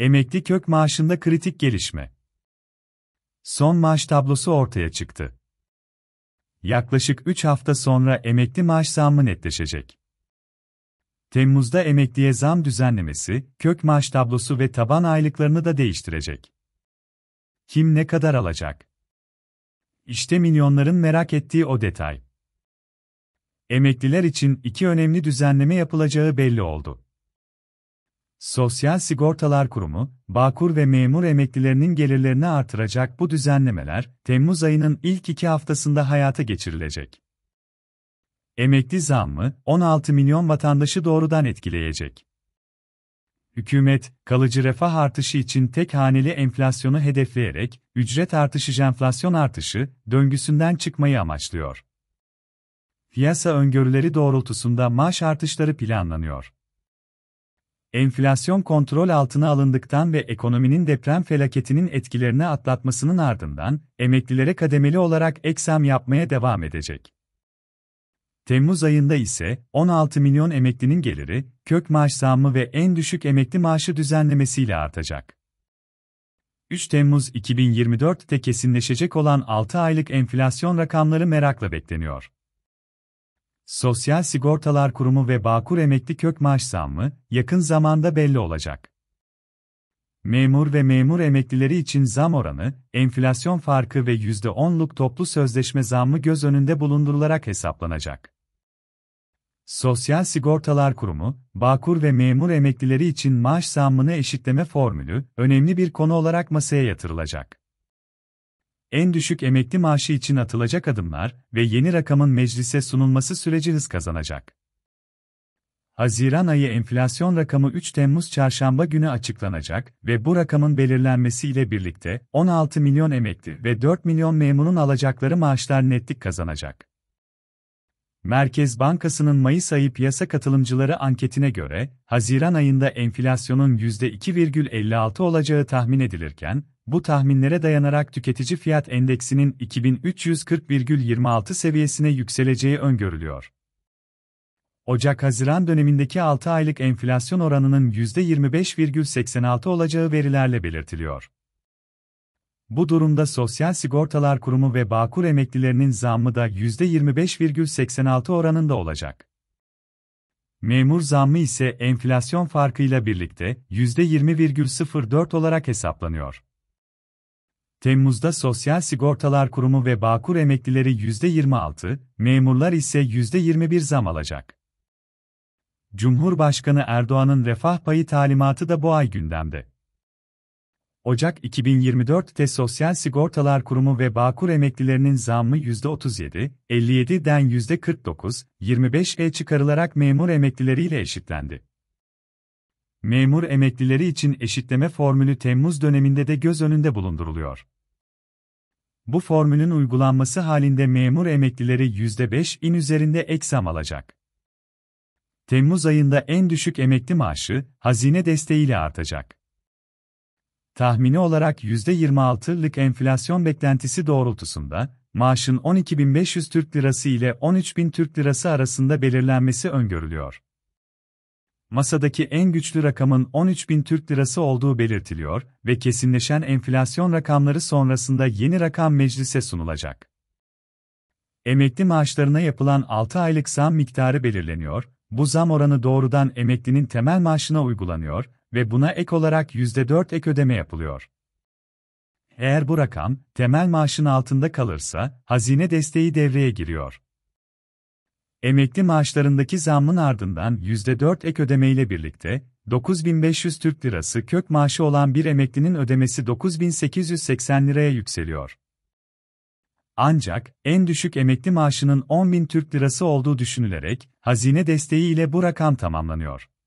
Emekli kök maaşında kritik gelişme. Son maaş tablosu ortaya çıktı. Yaklaşık 3 hafta sonra emekli maaş zammı netleşecek. Temmuz'da emekliye zam düzenlemesi, kök maaş tablosu ve taban aylıklarını da değiştirecek. Kim ne kadar alacak? İşte milyonların merak ettiği o detay. Emekliler için iki önemli düzenleme yapılacağı belli oldu. Sosyal Sigortalar Kurumu, Bağkur ve memur emeklilerinin gelirlerini artıracak bu düzenlemeler, Temmuz ayının ilk iki haftasında hayata geçirilecek. Emekli zammı, 16 milyon vatandaşı doğrudan etkileyecek. Hükümet, kalıcı refah artışı için tek haneli enflasyonu hedefleyerek, ücret artışı enflasyon artışı, döngüsünden çıkmayı amaçlıyor. Piyasa öngörüleri doğrultusunda maaş artışları planlanıyor. Enflasyon kontrol altına alındıktan ve ekonominin deprem felaketinin etkilerini atlatmasının ardından emeklilere kademeli olarak eksem yapmaya devam edecek. Temmuz ayında ise 16 milyon emeklinin geliri, kök maaş zammı ve en düşük emekli maaşı düzenlemesiyle artacak. 3 Temmuz 2024'te kesinleşecek olan 6 aylık enflasyon rakamları merakla bekleniyor. Sosyal Sigortalar Kurumu ve Bağkur emekli kök maaş zammı yakın zamanda belli olacak. Memur ve memur emeklileri için zam oranı, enflasyon farkı ve %10'luk toplu sözleşme zammı göz önünde bulundurularak hesaplanacak. Sosyal Sigortalar Kurumu, Bağkur ve memur emeklileri için maaş zammını eşitleme formülü önemli bir konu olarak masaya yatırılacak en düşük emekli maaşı için atılacak adımlar ve yeni rakamın meclise sunulması süreci hız kazanacak. Haziran ayı enflasyon rakamı 3 Temmuz çarşamba günü açıklanacak ve bu rakamın belirlenmesiyle birlikte 16 milyon emekli ve 4 milyon memurun alacakları maaşlar netlik kazanacak. Merkez Bankası'nın Mayıs ayı piyasa katılımcıları anketine göre, Haziran ayında enflasyonun %2,56 olacağı tahmin edilirken, bu tahminlere dayanarak tüketici fiyat endeksinin 2340,26 seviyesine yükseleceği öngörülüyor. Ocak-Haziran dönemindeki 6 aylık enflasyon oranının %25,86 olacağı verilerle belirtiliyor. Bu durumda Sosyal Sigortalar Kurumu ve Bağkur emeklilerinin zammı da %25,86 oranında olacak. Memur zammı ise enflasyon farkıyla birlikte %20,04 olarak hesaplanıyor. Temmuz'da Sosyal Sigortalar Kurumu ve Bağkur emeklileri %26, memurlar ise %21 zam alacak. Cumhurbaşkanı Erdoğan'ın refah payı talimatı da bu ay gündemde. Ocak 2024'te Sosyal Sigortalar Kurumu ve Bağkur emeklilerinin zammı %37, 57'den %49, 25'e çıkarılarak memur emeklileriyle eşitlendi memur emeklileri için eşitleme formülü Temmuz döneminde de göz önünde bulunduruluyor. Bu formülün uygulanması halinde memur emeklileri %5 in üzerinde ek zam alacak. Temmuz ayında en düşük emekli maaşı, hazine desteğiyle artacak. Tahmini olarak %26'lık enflasyon beklentisi doğrultusunda, maaşın 12.500 Türk Lirası ile 13.000 Türk Lirası arasında belirlenmesi öngörülüyor masadaki en güçlü rakamın 13 bin Türk lirası olduğu belirtiliyor ve kesinleşen enflasyon rakamları sonrasında yeni rakam meclise sunulacak. Emekli maaşlarına yapılan 6 aylık zam miktarı belirleniyor, bu zam oranı doğrudan emeklinin temel maaşına uygulanıyor ve buna ek olarak %4 ek ödeme yapılıyor. Eğer bu rakam temel maaşın altında kalırsa hazine desteği devreye giriyor. Emekli maaşlarındaki zammın ardından %4 ek ödemeyle birlikte, 9500 Türk Lirası kök maaşı olan bir emeklinin ödemesi 9880 liraya yükseliyor. Ancak, en düşük emekli maaşının 10.000 Türk Lirası olduğu düşünülerek, hazine desteği ile bu rakam tamamlanıyor.